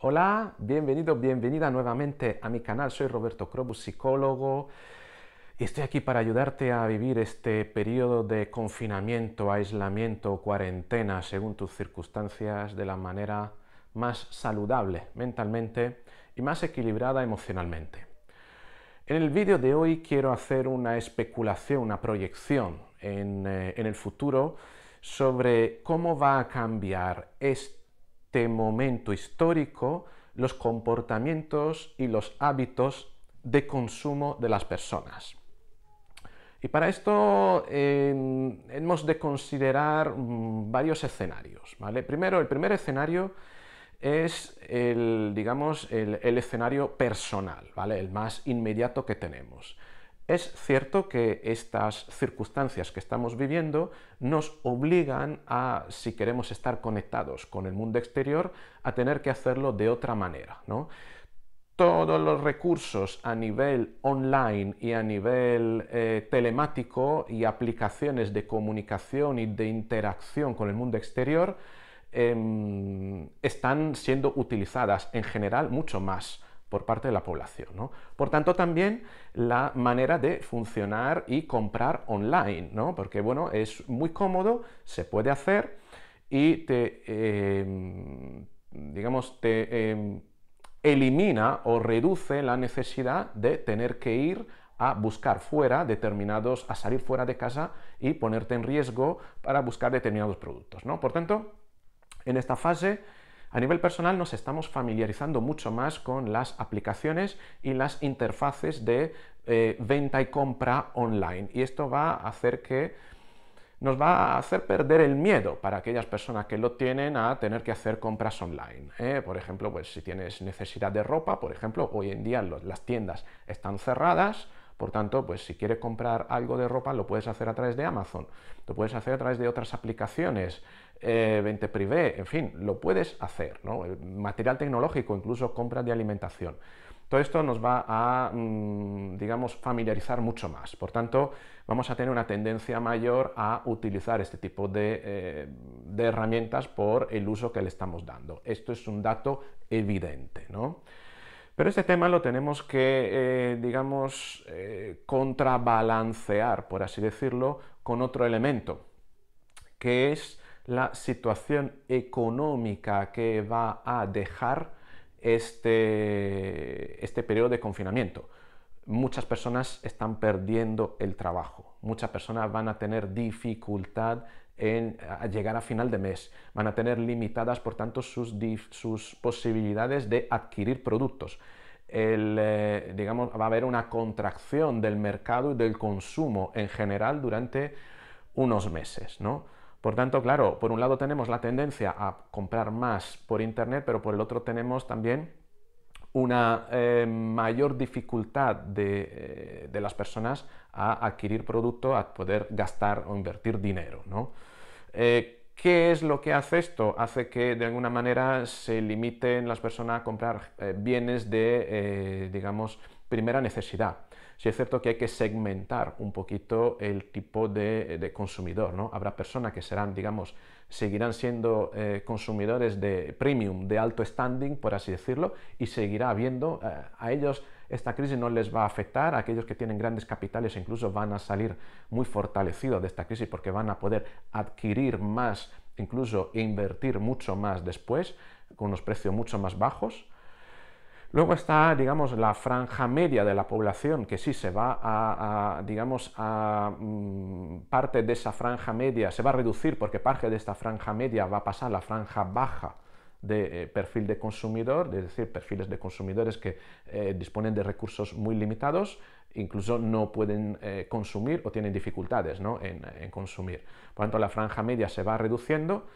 Hola, bienvenido, bienvenida nuevamente a mi canal. Soy Roberto Crobus, psicólogo, y estoy aquí para ayudarte a vivir este periodo de confinamiento, aislamiento, cuarentena, según tus circunstancias, de la manera más saludable mentalmente y más equilibrada emocionalmente. En el vídeo de hoy quiero hacer una especulación, una proyección en, eh, en el futuro sobre cómo va a cambiar este este momento histórico los comportamientos y los hábitos de consumo de las personas. Y para esto em, hemos de considerar mm, varios escenarios. Primero, el primer escenario es el, digamos, el, el escenario personal, ¿vale? el más inmediato que tenemos. Es cierto que estas circunstancias que estamos viviendo nos obligan a, si queremos estar conectados con el mundo exterior, a tener que hacerlo de otra manera. Todos los recursos a nivel online y a nivel eh, telemático y aplicaciones de comunicación y de interacción con el mundo exterior em, están siendo utilizadas en general mucho más por parte de la población. ¿no? Por tanto, también la manera de funcionar y comprar online, ¿no? porque bueno, es muy cómodo, se puede hacer y te, em, digamos, te em, elimina o reduce la necesidad de tener que ir a buscar fuera determinados, a salir fuera de casa y ponerte en riesgo para buscar determinados productos. ¿no? Por tanto, en esta fase a nivel personal nos estamos familiarizando mucho más con las aplicaciones y las interfaces de eh, venta y compra online. Y esto va a hacer que nos va a hacer perder el miedo para aquellas personas que lo tienen a tener que hacer compras online. ¿eh? Por ejemplo, pues si tienes necesidad de ropa, por ejemplo, hoy en día las tiendas están cerradas, por tanto, pues si quieres comprar algo de ropa, lo puedes hacer a través de Amazon, lo puedes hacer a través de otras aplicaciones, eh, vente Privé, en fin, lo puedes hacer, eh, Material tecnológico, incluso compras de alimentación. Todo esto nos va a, mm, digamos, familiarizar mucho más. Por tanto, vamos a tener una tendencia mayor a utilizar este tipo de, eh, de herramientas por el uso que le estamos dando. Esto es un dato evidente, ¿no? Pero este tema lo tenemos que, eh, digamos, eh, contrabalancear, por así decirlo, con otro elemento, que es la situación económica que va a dejar este, este periodo de confinamiento. Muchas personas están perdiendo el trabajo muchas personas van a tener dificultad en llegar a final de mes. Van a tener limitadas, por tanto, sus, posibilidades de adquirir productos. Eh, digamos, va a haber una contracción del mercado y del consumo en general durante unos meses, ¿no? Por tanto, claro, por un lado tenemos la tendencia a comprar más por Internet, pero por el otro tenemos también una eh, mayor dificultad eh, de, las personas a adquirir producto, a poder gastar o invertir dinero. ¿no? Eh, ¿Qué es lo que hace esto? Hace que de alguna manera se limiten las personas a comprar bienes de, digamos, primera necesidad. Sí es cierto que hay que segmentar un poquito el tipo de, eh, consumidor, ¿no? Habrá personas que serán, digamos, seguirán siendo eh, consumidores de premium, de alto standing, por así decirlo, y seguirá habiendo, eh, a ellos esta crisis no les va a afectar, a aquellos que tienen grandes capitales incluso van a salir muy fortalecidos de esta crisis porque van a poder adquirir más, incluso invertir mucho más después, con unos precios mucho más bajos, Luego está, digamos, la franja media de la población, que sí se va a, digamos, a mm, parte de esa franja media, se va a reducir porque parte de esta franja media va a pasar a la franja baja de eh, perfil de consumidor, es decir, perfiles de consumidores que eh, disponen de recursos muy limitados, incluso no pueden eh, consumir o tienen dificultades ¿no? en, en, consumir. Por tanto, la franja media se va reduciendo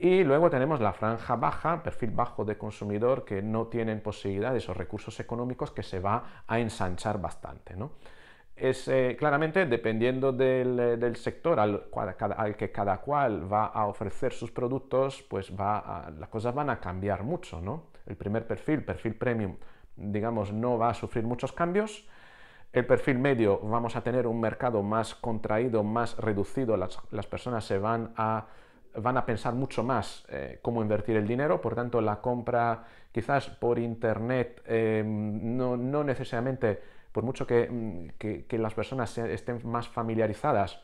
y luego tenemos la franja baja, perfil bajo de consumidor que no tienen posibilidades o recursos económicos que se va a ensanchar bastante. Es, eh, claramente, dependiendo del, eh, sector al, que cada cual va a ofrecer sus productos, pues va las cosas van a cambiar mucho. El primer perfil, perfil premium, digamos, no va a sufrir muchos cambios. El perfil medio, vamos a tener un mercado más contraído, más reducido, las personas se van a van a pensar mucho más eh, cómo invertir el dinero, por tanto la compra quizás por internet em, no, necesariamente, por mucho que, mm, las personas estén más familiarizadas,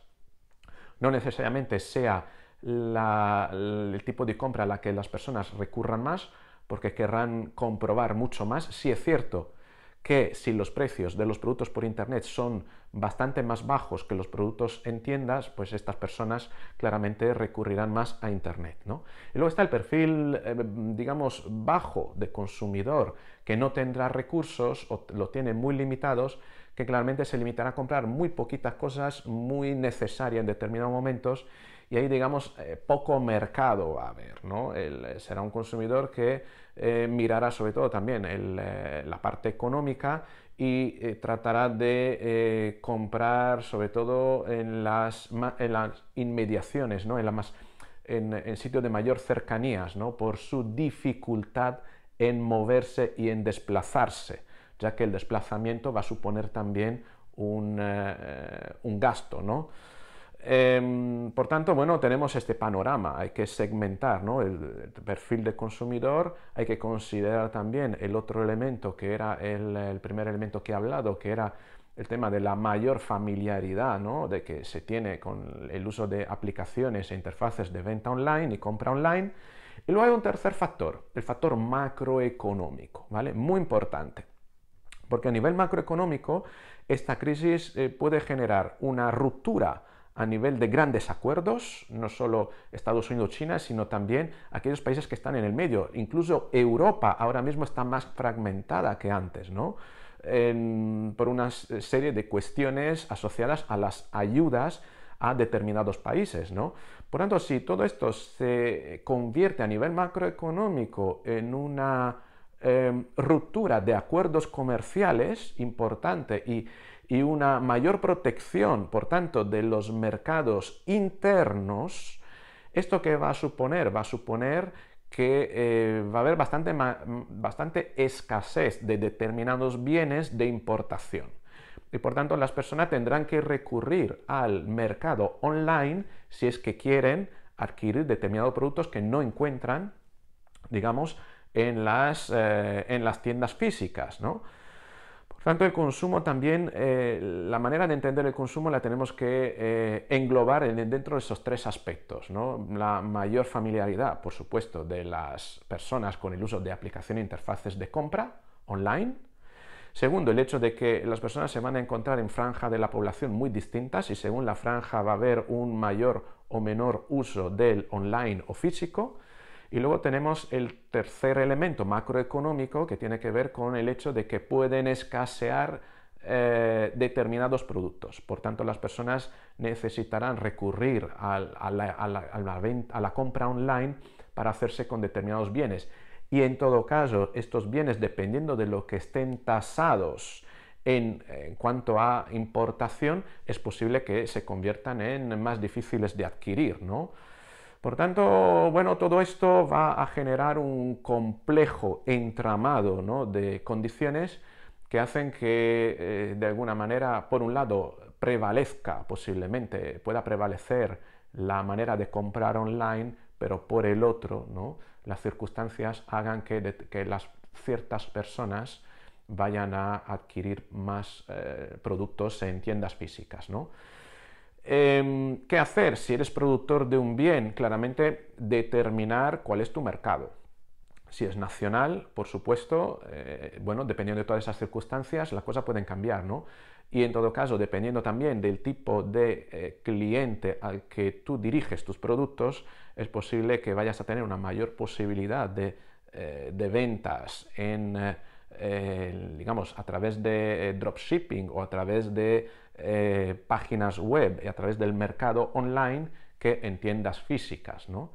no necesariamente sea el tipo de compra a la que las personas recurran más, porque querrán comprobar mucho más. Si es cierto que si los precios de los productos por Internet son bastante más bajos que los productos en tiendas, pues estas personas claramente recurrirán más a Internet. ¿no? Y luego está el perfil, em, digamos, bajo de consumidor, que no tendrá recursos o lo tiene muy limitados, que claramente se limitará a comprar muy poquitas cosas muy necesarias en determinados momentos y ahí, digamos, eh, poco mercado va a haber, ¿no? Eh, será un consumidor que eh, mirará sobre todo también el, la parte económica y tratará de comprar sobre todo en las, las inmediaciones, ¿no? En, la más, en sitios de mayor cercanías, Por su dificultad en moverse y en desplazarse, ya que el desplazamiento va a suponer también un, gasto, ¿no? Em, por tanto, bueno, tenemos este panorama, hay que segmentar el, perfil del consumidor, hay que considerar también el otro elemento que era el, primer elemento que he hablado, que era el tema de la mayor familiaridad de que se tiene con el uso de aplicaciones e interfaces de venta online y compra online. Y luego hay un tercer factor, el factor macroeconómico, ¿vale? Muy importante. Porque a nivel macroeconómico, esta crisis eh, puede generar una ruptura a nivel de grandes acuerdos, no solo Estados Unidos-China, sino también aquellos países que están en el medio. Incluso Europa ahora mismo está más fragmentada que antes, ¿no? por una serie de cuestiones asociadas a las ayudas a determinados países, ¿no? Por tanto, si todo esto se convierte a nivel macroeconómico en una em, ruptura de acuerdos comerciales importante y y una mayor protección, por tanto, de los mercados internos, ¿esto que va a suponer? Va a suponer que eh, va a haber bastante, escasez de determinados bienes de importación. Y por tanto, las personas tendrán que recurrir al mercado online si es que quieren adquirir determinados productos que no encuentran, digamos, en las, eh, en las tiendas físicas, ¿no? tanto, el consumo también, eh, la manera de entender el consumo la tenemos que eh, englobar dentro de esos tres aspectos. La mayor familiaridad, por supuesto, de las personas con el uso de aplicaciones e interfaces de compra online. Segundo, el hecho de que las personas se van a encontrar en franjas de la población muy distintas y según la franja va a haber un mayor o menor uso del online o físico. Y luego tenemos el tercer elemento macroeconómico que tiene que ver con el hecho de que pueden escasear eh, determinados productos. Por tanto, las personas necesitarán recurrir a, la, compra online para hacerse con determinados bienes. Y en todo caso, estos bienes, dependiendo de lo que estén tasados, en, cuanto a importación, es posible que se conviertan en más difíciles de adquirir, por tanto, bueno, todo esto va a generar un complejo entramado de condiciones que hacen que, eh, de alguna manera, por un lado, prevalezca posiblemente, pueda prevalecer la manera de comprar online, pero por el otro, las circunstancias hagan que, las ciertas personas vayan a adquirir más eh, productos en tiendas físicas. Em, ¿Qué hacer si eres productor de un bien? Claramente determinar cuál es tu mercado. Si es nacional, por supuesto, eh, bueno, dependiendo de todas esas circunstancias, las cosas pueden cambiar, ¿no? Y en todo caso, dependiendo también del tipo de eh, cliente al que tú diriges tus productos, es posible que vayas a tener una mayor posibilidad de eh, ventas en digamos, a través de eh, dropshipping o a través de eh, páginas web y a través del mercado online que en tiendas físicas, ¿no?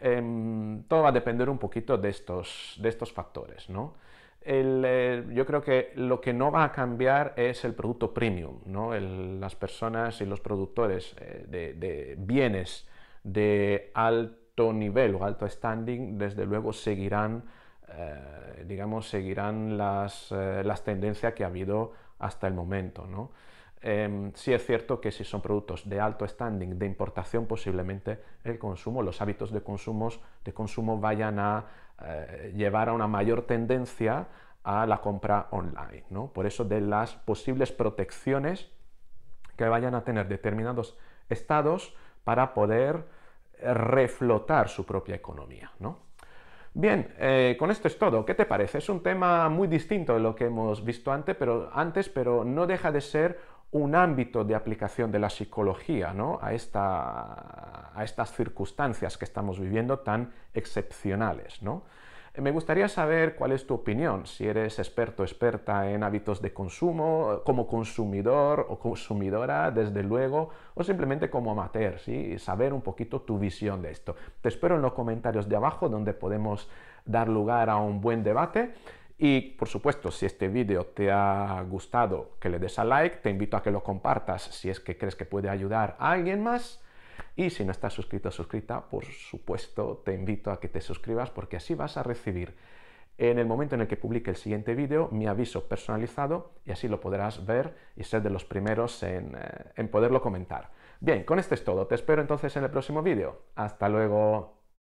Em, todo va a depender un poquito de estos, de estos factores, ¿no? Eh, yo creo que lo que no va a cambiar es el producto premium, ¿no? las personas y los productores de bienes de alto nivel o alto standing, desde luego seguirán eh, digamos, seguirán eh, las, tendencias que ha habido hasta el momento. ¿no? Em, sí es cierto que si son productos de alto standing, de importación, posiblemente el consumo, los hábitos de, consumos, de consumo vayan a eh, llevar a una mayor tendencia a la compra online. ¿no? Por eso de las posibles protecciones que vayan a tener determinados estados para poder reflotar su propia economía. ¿no? Bien, eh, con esto es todo. ¿Qué te parece? Es un tema muy distinto de lo que hemos visto antes, pero, antes, pero no deja de ser un ámbito de aplicación de la psicología ¿no? a, a estas circunstancias que estamos viviendo tan excepcionales. ¿no? Eh, me gustaría saber cuál es tu opinión, si eres experto o experta en hábitos de consumo, como consumidor o consumidora, desde luego, o simplemente como amateur, ¿sí? saber un poquito tu visión de esto. Te espero en los comentarios de abajo donde podemos dar lugar a un buen debate. Y por supuesto, si este vídeo te ha gustado, que le des a like, te invito a que lo compartas si es que crees que puede ayudar a alguien más. Y si no estás suscrito o suscrita, por supuesto te invito a que te suscribas porque así vas a recibir en el momento en el que publique el siguiente vídeo mi aviso personalizado y así lo podrás ver y ser de los primeros en, eh, en poderlo comentar. Bien, con esto es todo. Te espero entonces en el próximo vídeo. Hasta luego.